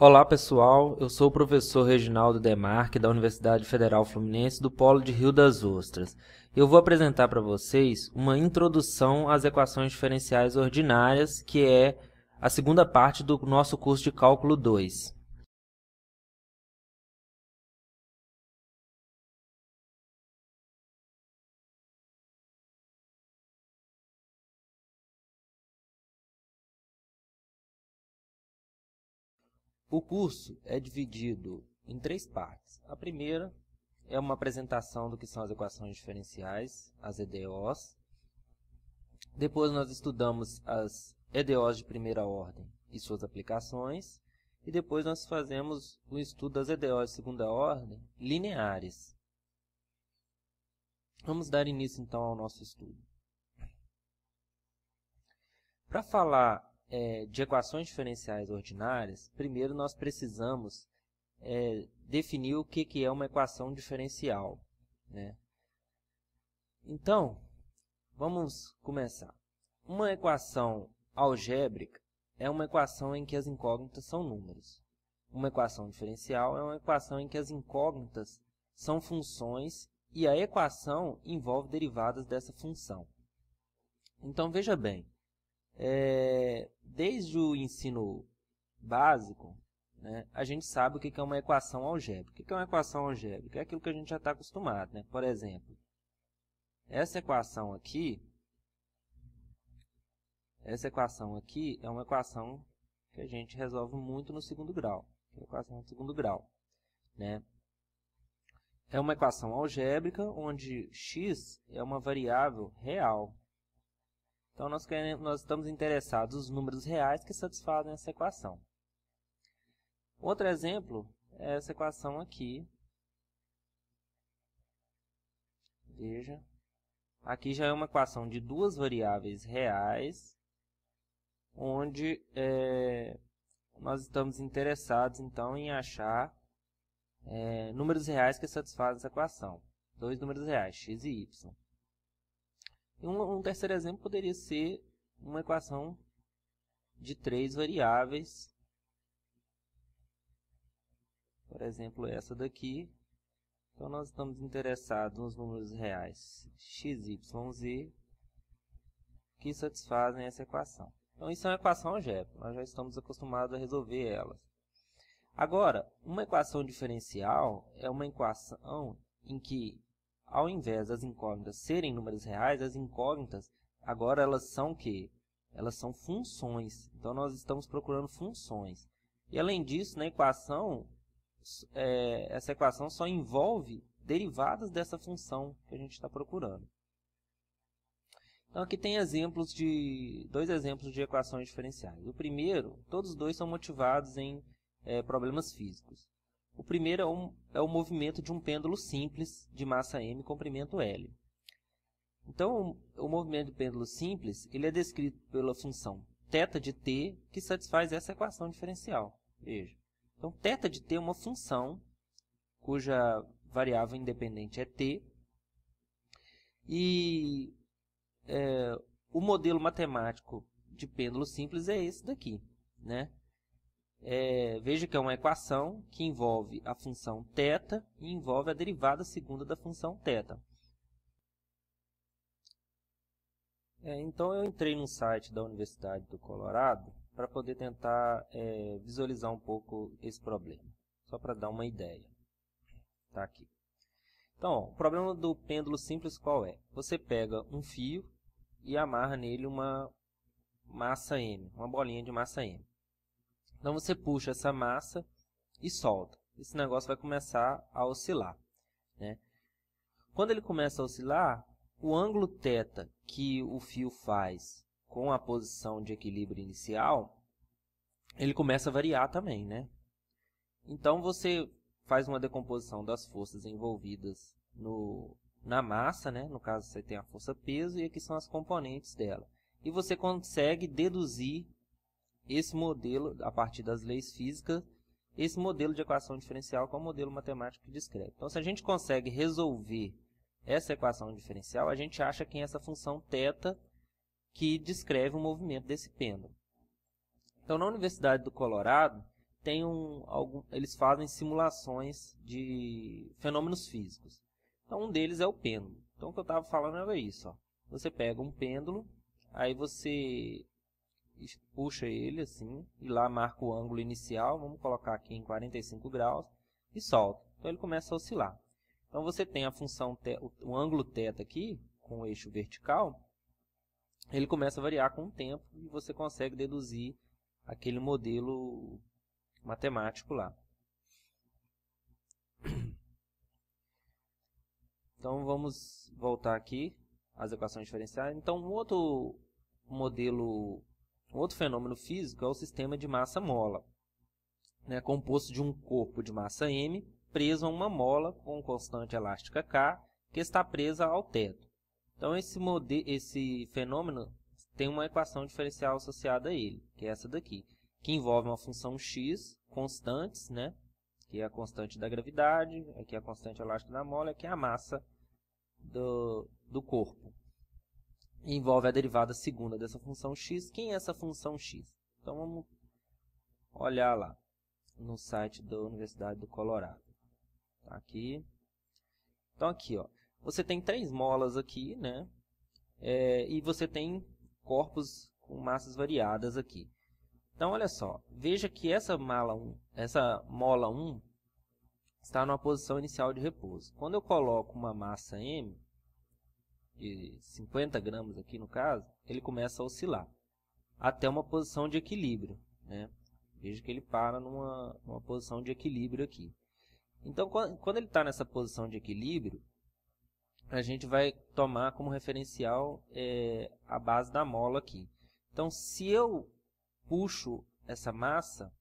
Olá pessoal, eu sou o professor Reginaldo Demarque da Universidade Federal Fluminense do Polo de Rio das Ostras. Eu vou apresentar para vocês uma introdução às equações diferenciais ordinárias, que é a segunda parte do nosso curso de cálculo 2. O curso é dividido em três partes. A primeira é uma apresentação do que são as equações diferenciais, as EDOs. Depois nós estudamos as EDOs de primeira ordem e suas aplicações. E depois nós fazemos o um estudo das EDOs de segunda ordem lineares. Vamos dar início então ao nosso estudo. Para falar é, de equações diferenciais ordinárias, primeiro nós precisamos é, definir o que, que é uma equação diferencial. Né? Então, vamos começar. Uma equação algébrica é uma equação em que as incógnitas são números. Uma equação diferencial é uma equação em que as incógnitas são funções e a equação envolve derivadas dessa função. Então, veja bem, é, desde o ensino básico, né, a gente sabe o que é uma equação algébrica. O que é uma equação algébrica? É aquilo que a gente já está acostumado. Né? Por exemplo, essa equação aqui, essa equação aqui é uma equação que a gente resolve muito no segundo grau. É equação do segundo grau, né? É uma equação algébrica onde x é uma variável real, então, nós, queremos, nós estamos interessados nos números reais que satisfazem essa equação. Outro exemplo é essa equação aqui. Veja. Aqui já é uma equação de duas variáveis reais, onde é, nós estamos interessados, então, em achar é, números reais que satisfazem essa equação. Dois números reais, x e y. E um, um terceiro exemplo poderia ser uma equação de três variáveis. Por exemplo, essa daqui. Então, nós estamos interessados nos números reais x, y, z que satisfazem essa equação. Então, isso é uma equação algébrica. Nós já estamos acostumados a resolver elas. Agora, uma equação diferencial é uma equação em que ao invés das incógnitas serem números reais, as incógnitas agora elas são o quê? Elas são funções. Então nós estamos procurando funções. E além disso, na equação, é, essa equação só envolve derivadas dessa função que a gente está procurando. Então aqui tem exemplos de dois exemplos de equações diferenciais. O primeiro, todos dois são motivados em é, problemas físicos. O primeiro é, um, é o movimento de um pêndulo simples de massa m e comprimento L. Então, o, o movimento do pêndulo simples ele é descrito pela função θ de t, que satisfaz essa equação diferencial. Veja. Então, θ de t é uma função cuja variável independente é t. E é, o modelo matemático de pêndulo simples é esse daqui. Né? é, veja que é uma equação que envolve a função θ e envolve a derivada segunda da função θ. É, então eu entrei no site da Universidade do Colorado para poder tentar é, visualizar um pouco esse problema, só para dar uma ideia. Tá aqui. Então, ó, o problema do pêndulo simples qual é? Você pega um fio e amarra nele uma massa m, uma bolinha de massa m. Então você puxa essa massa e solta. Esse negócio vai começar a oscilar. Né? Quando ele começa a oscilar, o ângulo θ que o fio faz com a posição de equilíbrio inicial, ele começa a variar também. Né? Então você faz uma decomposição das forças envolvidas no, na massa, né? no caso você tem a força peso, e aqui são as componentes dela. E você consegue deduzir esse modelo, a partir das leis físicas, esse modelo de equação diferencial com o modelo matemático que descreve. Então, se a gente consegue resolver essa equação diferencial, a gente acha que é essa função θ que descreve o movimento desse pêndulo. Então, na Universidade do Colorado, tem um, algum, eles fazem simulações de fenômenos físicos. Então, um deles é o pêndulo. Então, o que eu estava falando era isso. Ó. Você pega um pêndulo, aí você puxa ele assim, e lá marca o ângulo inicial, vamos colocar aqui em 45 graus, e solta. Então ele começa a oscilar. Então você tem a função, te, o, o ângulo θ aqui, com o eixo vertical, ele começa a variar com o tempo e você consegue deduzir aquele modelo matemático lá. Então vamos voltar aqui às equações diferenciais. Então um outro modelo Outro fenômeno físico é o sistema de massa mola, né, composto de um corpo de massa m preso a uma mola com constante elástica k que está presa ao teto. Então esse, esse fenômeno tem uma equação diferencial associada a ele, que é essa daqui, que envolve uma função x constantes, né, que é a constante da gravidade, aqui é a constante elástica da mola, aqui é a massa do, do corpo envolve a derivada segunda dessa função x. Quem é essa função x? Então vamos olhar lá no site da Universidade do Colorado. Tá aqui. Então aqui, ó, você tem três molas aqui, né? É, e você tem corpos com massas variadas aqui. Então olha só, veja que essa mala 1, essa mola 1 está numa posição inicial de repouso. Quando eu coloco uma massa m, de 50 gramas aqui no caso, ele começa a oscilar até uma posição de equilíbrio. Né? Veja que ele para numa, numa posição de equilíbrio aqui. Então, quando ele está nessa posição de equilíbrio, a gente vai tomar como referencial é, a base da mola aqui. Então, se eu puxo essa massa,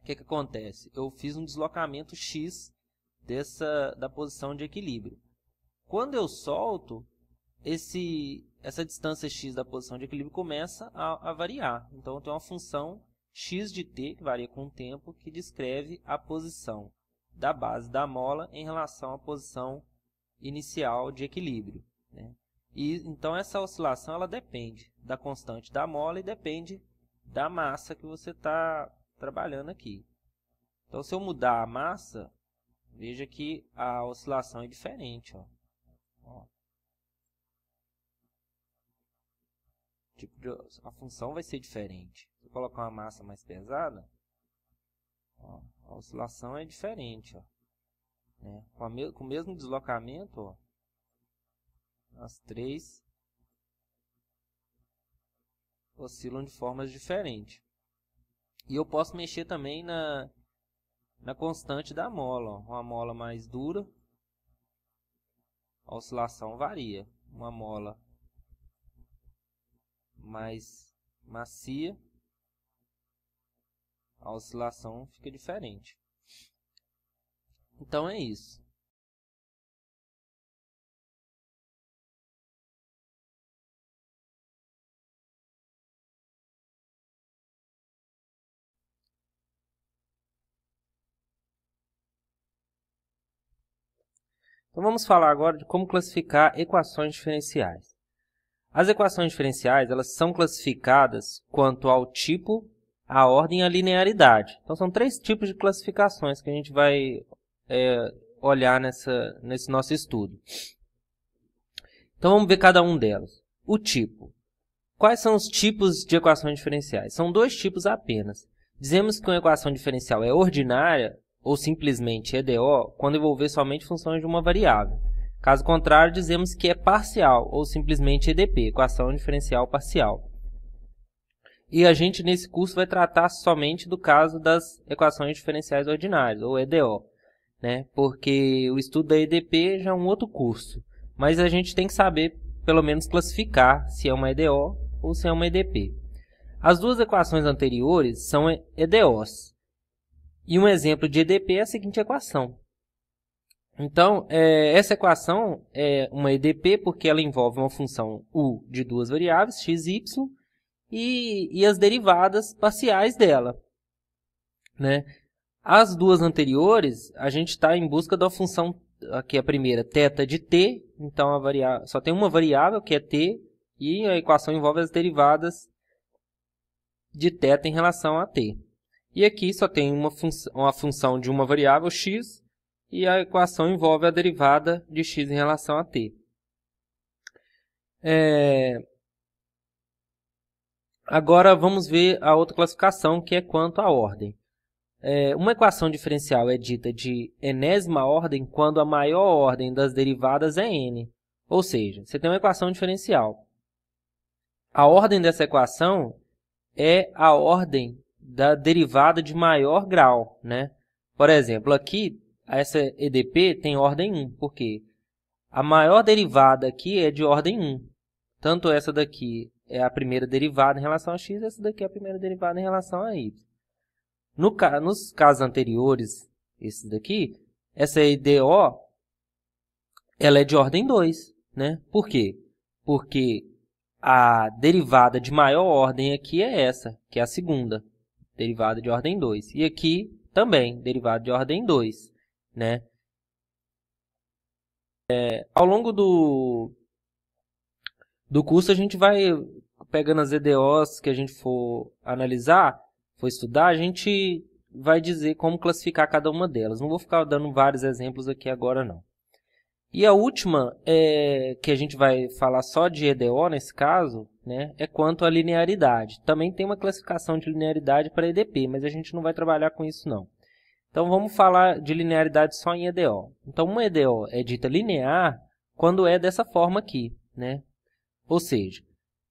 o que, que acontece? Eu fiz um deslocamento x dessa, da posição de equilíbrio. Quando eu solto, esse, essa distância x da posição de equilíbrio começa a, a variar. Então, eu tenho uma função x de t, que varia com o tempo, que descreve a posição da base da mola em relação à posição inicial de equilíbrio. Né? E, então, essa oscilação ela depende da constante da mola e depende da massa que você está trabalhando aqui. Então, se eu mudar a massa, veja que a oscilação é diferente. Ó. Ó. Tipo de, a função vai ser diferente. Se eu colocar uma massa mais pesada, ó, a oscilação é diferente. Ó. Né? Com, me, com o mesmo deslocamento, ó, as três oscilam de formas diferentes. E eu posso mexer também na, na constante da mola. Ó. Uma mola mais dura a oscilação varia. Uma mola mais macia, a oscilação fica diferente. Então é isso. Então vamos falar agora de como classificar equações diferenciais. As equações diferenciais elas são classificadas quanto ao tipo, a ordem e a linearidade. Então são três tipos de classificações que a gente vai é, olhar nessa, nesse nosso estudo. Então vamos ver cada um delas. O tipo. Quais são os tipos de equações diferenciais? São dois tipos apenas. Dizemos que uma equação diferencial é ordinária ou simplesmente EDO quando envolver somente funções de uma variável. Caso contrário, dizemos que é parcial ou simplesmente EDP, equação diferencial parcial. E a gente, nesse curso, vai tratar somente do caso das equações diferenciais ordinárias, ou EDO, né? porque o estudo da EDP já é um outro curso, mas a gente tem que saber, pelo menos, classificar se é uma EDO ou se é uma EDP. As duas equações anteriores são EDOs, e um exemplo de EDP é a seguinte equação. Então, é, essa equação é uma EDP porque ela envolve uma função u de duas variáveis, x e y, e, as derivadas parciais dela. Né? As duas anteriores, a gente está em busca da função, aqui a primeira, θ de t, então a variável, só tem uma variável que é t, e a equação envolve as derivadas de θ em relação a t. E aqui só tem uma, fun uma função de uma variável x e a equação envolve a derivada de x em relação a t. É... Agora vamos ver a outra classificação, que é quanto à ordem. É... uma equação diferencial é dita de enésima ordem quando a maior ordem das derivadas é n. Ou seja, você tem uma equação diferencial. A ordem dessa equação é a ordem da derivada de maior grau, né? Por exemplo, aqui essa EDP tem ordem 1, porque a maior derivada aqui é de ordem 1. Tanto essa daqui é a primeira derivada em relação a x, essa daqui é a primeira derivada em relação a y. No, nos casos anteriores, esse daqui, essa EDO ela é de ordem 2, né? Por quê? Porque a derivada de maior ordem aqui é essa, que é a segunda derivada de ordem 2. E aqui também, derivada de ordem 2, né? É, ao longo do, do curso, a gente vai pegando as EDOs que a gente for analisar, for estudar, a gente vai dizer como classificar cada uma delas. Não vou ficar dando vários exemplos aqui agora, não. E a última, é, que a gente vai falar só de EDO nesse caso, né, é quanto à linearidade. Também tem uma classificação de linearidade para EDP, mas a gente não vai trabalhar com isso não. Então vamos falar de linearidade só em EDO. Então uma EDO é dita linear quando é dessa forma aqui, né? Ou seja,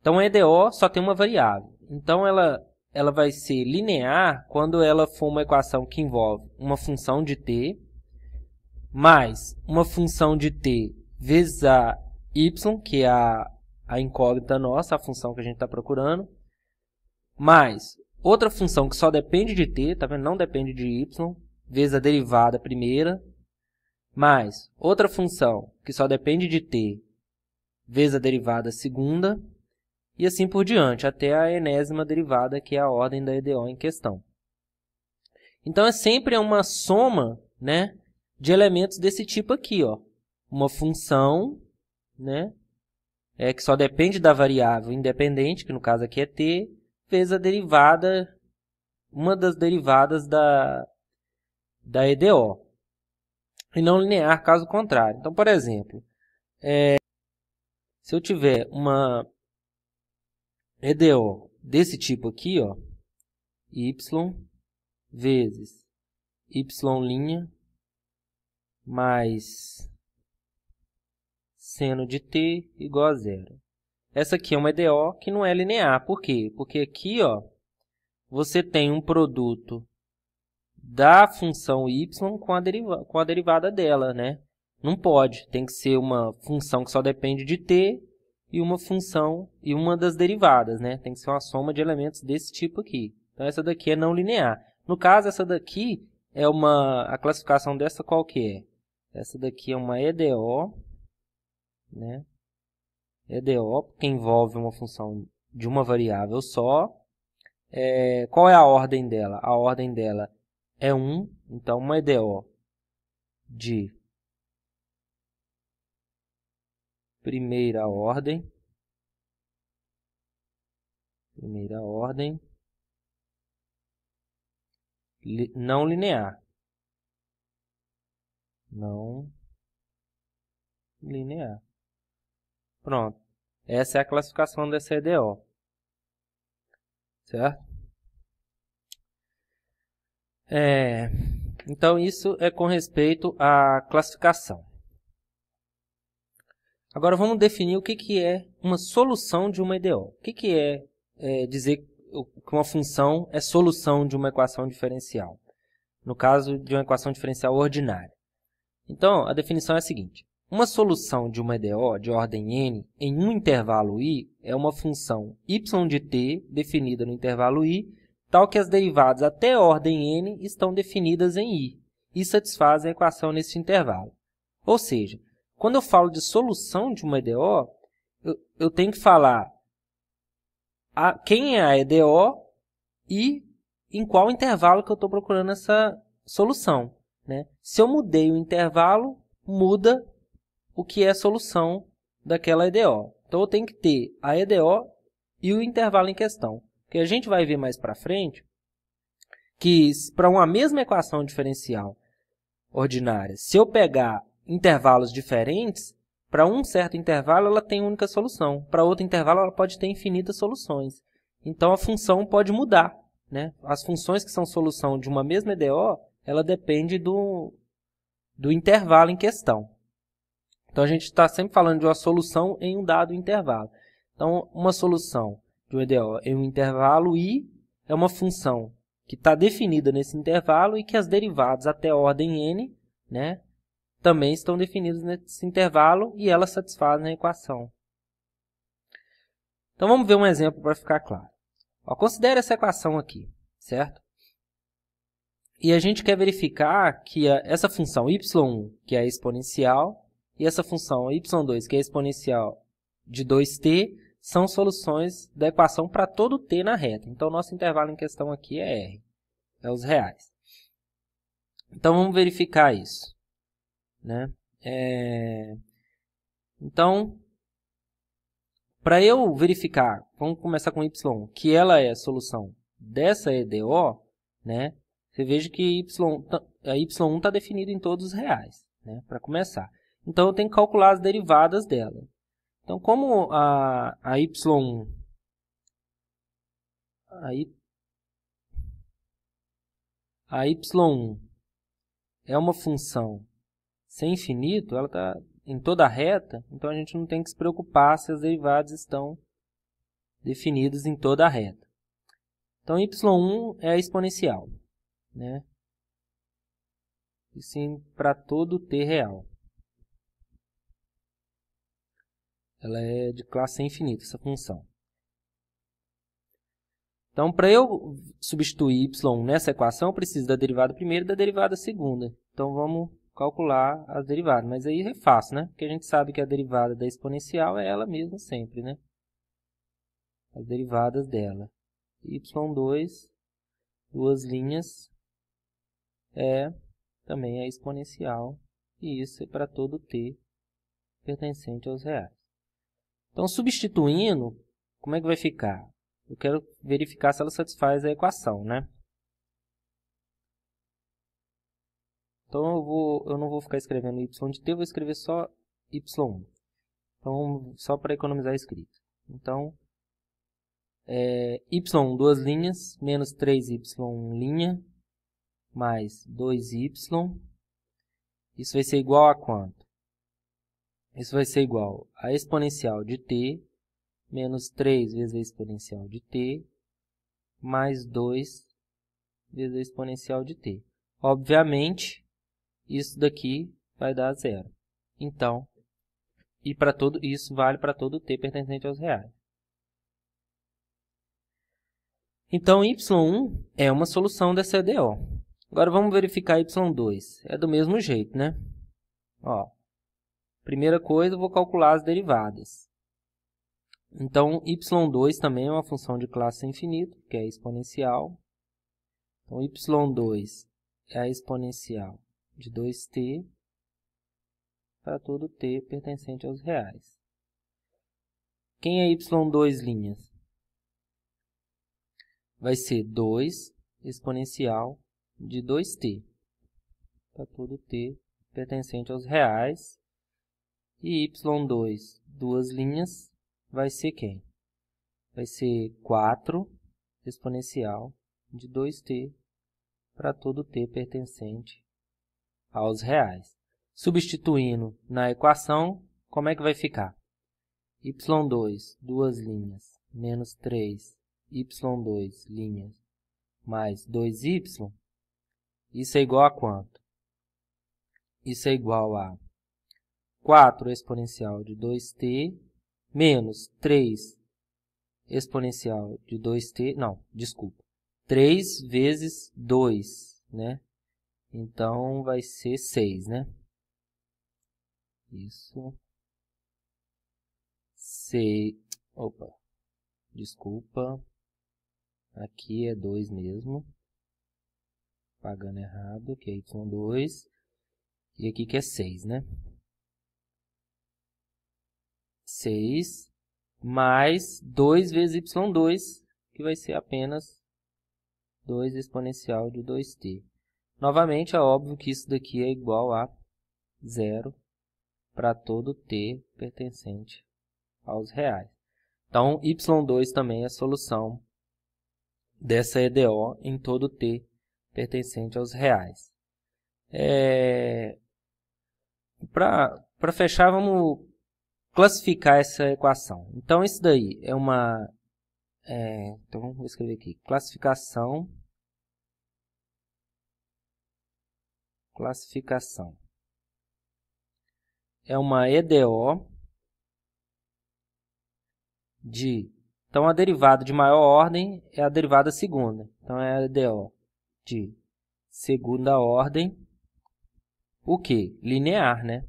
então a EDO só tem uma variável. Então ela ela vai ser linear quando ela for uma equação que envolve uma função de t mais uma função de t vezes a y, que é a a incógnita nossa, a função que a gente está procurando, mais outra função que só depende de t, tá vendo? não depende de y, vezes a derivada primeira, mais outra função que só depende de t, vezes a derivada segunda, e assim por diante, até a enésima derivada, que é a ordem da EDO em questão. Então, é sempre uma soma né, de elementos desse tipo aqui. Ó. Uma função né, é, que só depende da variável independente, que no caso aqui é t, vezes a derivada, uma das derivadas da, da EDO. E não linear, caso contrário. Então, por exemplo, é, se eu tiver uma EDO desse tipo aqui, ó, y vezes y' mais seno de t igual a zero. Essa aqui é uma EDO que não é linear. Por quê? Porque aqui ó, você tem um produto da função y com a, deriva com a derivada dela. Né? Não pode. Tem que ser uma função que só depende de t e uma função e uma das derivadas. Né? Tem que ser uma soma de elementos desse tipo aqui. Então, essa daqui é não linear. No caso, essa daqui é uma... A classificação dessa qual que é? Essa daqui é uma EDO né, EDO, é que envolve uma função de uma variável só. É, qual é a ordem dela? A ordem dela é 1, então uma EDO é de primeira ordem. Primeira ordem li, não linear. Não linear. Pronto. Essa é a classificação da CDO. Certo? É, então, isso é com respeito à classificação. Agora, vamos definir o que, que é uma solução de uma EDO. O que, que é, é dizer que uma função é solução de uma equação diferencial? No caso de uma equação diferencial ordinária. Então, a definição é a seguinte. Uma solução de uma EDO de ordem n em um intervalo i é uma função y de t definida no intervalo i, tal que as derivadas até a ordem n estão definidas em i e satisfazem a equação nesse intervalo. Ou seja, quando eu falo de solução de uma EDO, eu, eu tenho que falar a, quem é a EDO e em qual intervalo que eu estou procurando essa solução. Né? Se eu mudei o intervalo, muda o que é a solução daquela EDO. Então, eu tenho que ter a EDO e o intervalo em questão. Que a gente vai ver mais para frente que para uma mesma equação diferencial ordinária, se eu pegar intervalos diferentes, para um certo intervalo ela tem única solução, para outro intervalo ela pode ter infinitas soluções. Então a função pode mudar, né? As funções que são solução de uma mesma EDO, ela depende do do intervalo em questão. Então a gente está sempre falando de uma solução em um dado intervalo. Então uma solução de um EDO em um intervalo i é uma função que está definida nesse intervalo e que as derivadas até ordem n né, também estão definidas nesse intervalo e elas satisfazem a equação. Então vamos ver um exemplo para ficar claro. Ó, considere essa equação aqui, certo? E a gente quer verificar que a, essa função y que é exponencial, e essa função y2, que é exponencial de 2t, são soluções da equação para todo t na reta. Então, nosso intervalo em questão aqui é r, é os reais. Então, vamos verificar isso. Né? É... Então, para eu verificar, vamos começar com y, que ela é a solução dessa EDO, né? Você veja que y, a é, y1 está definida em todos os reais, né? Para começar. Então eu tenho que calcular as derivadas dela. Então como a, a y a, y, a y é uma função sem infinito, ela está em toda a reta, então a gente não tem que se preocupar se as derivadas estão definidas em toda a reta. Então, y1 é a exponencial, né? E sim para todo t real. Ela é de classe infinita, essa função. Então, para eu substituir y nessa equação, eu preciso da derivada primeira e da derivada segunda. Então, vamos calcular as derivadas. Mas aí é fácil, né? Porque a gente sabe que a derivada da exponencial é ela mesma sempre, né? As derivadas dela. y2, duas linhas, é também a exponencial. E isso é para todo t pertencente aos reais. Então, substituindo, como é que vai ficar? Eu quero verificar se ela satisfaz a equação, né? Então, eu, vou, eu não vou ficar escrevendo y de t, vou escrever só y1. Então, só para economizar a escrita. Então, é, y1, duas linhas, menos 3y, linha, mais 2y. Isso vai ser igual a quanto? isso vai ser igual a exponencial de t menos 3 vezes a exponencial de t mais 2 vezes a exponencial de t. Obviamente, isso daqui vai dar zero. Então, e para todo isso vale para todo t pertencente aos reais. Então, y1 é uma solução dessa EDO. Agora, vamos verificar y2. É do mesmo jeito, né? Ó, Primeira coisa, eu vou calcular as derivadas. Então, y2 também é uma função de classe infinito, que é exponencial. Então, y2 é a exponencial de 2t para todo t pertencente aos reais. Quem é y2 linhas? Vai ser 2 exponencial de 2t para todo t pertencente aos reais. E y2, duas linhas, vai ser quem? Vai ser 4 exponencial de 2t para todo t pertencente aos reais. Substituindo na equação, como é que vai ficar? y2, duas linhas, menos 3, y2, linhas, mais 2y, isso é igual a quanto? Isso é igual a 4 exponencial de 2t menos 3 exponencial de 2t, não, desculpa, 3 vezes 2, né? Então, vai ser 6, né? Isso. C, opa, desculpa, aqui é 2 mesmo, pagando errado, que é y2, e aqui que é 6, né? 6 mais 2 vezes y2, que vai ser apenas 2 exponencial de 2t. Novamente, é óbvio que isso daqui é igual a zero para todo t pertencente aos reais. Então, y2 também é a solução dessa EDO em todo t pertencente aos reais. É... Para fechar, vamos classificar essa equação. Então, isso daí é uma... É, então, vou escrever aqui. Classificação. Classificação. É uma EDO de... Então, a derivada de maior ordem é a derivada segunda. Então, é a EDO de segunda ordem, o que? Linear, né?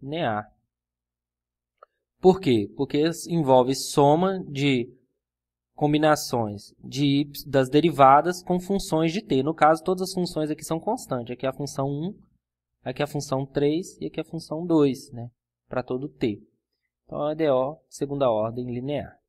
linear. Por quê? Porque envolve soma de combinações de y, das derivadas com funções de t. No caso, todas as funções aqui são constantes. Aqui é a função 1, aqui é a função 3 e aqui é a função 2, né? para todo t. Então, é DO segunda ordem linear.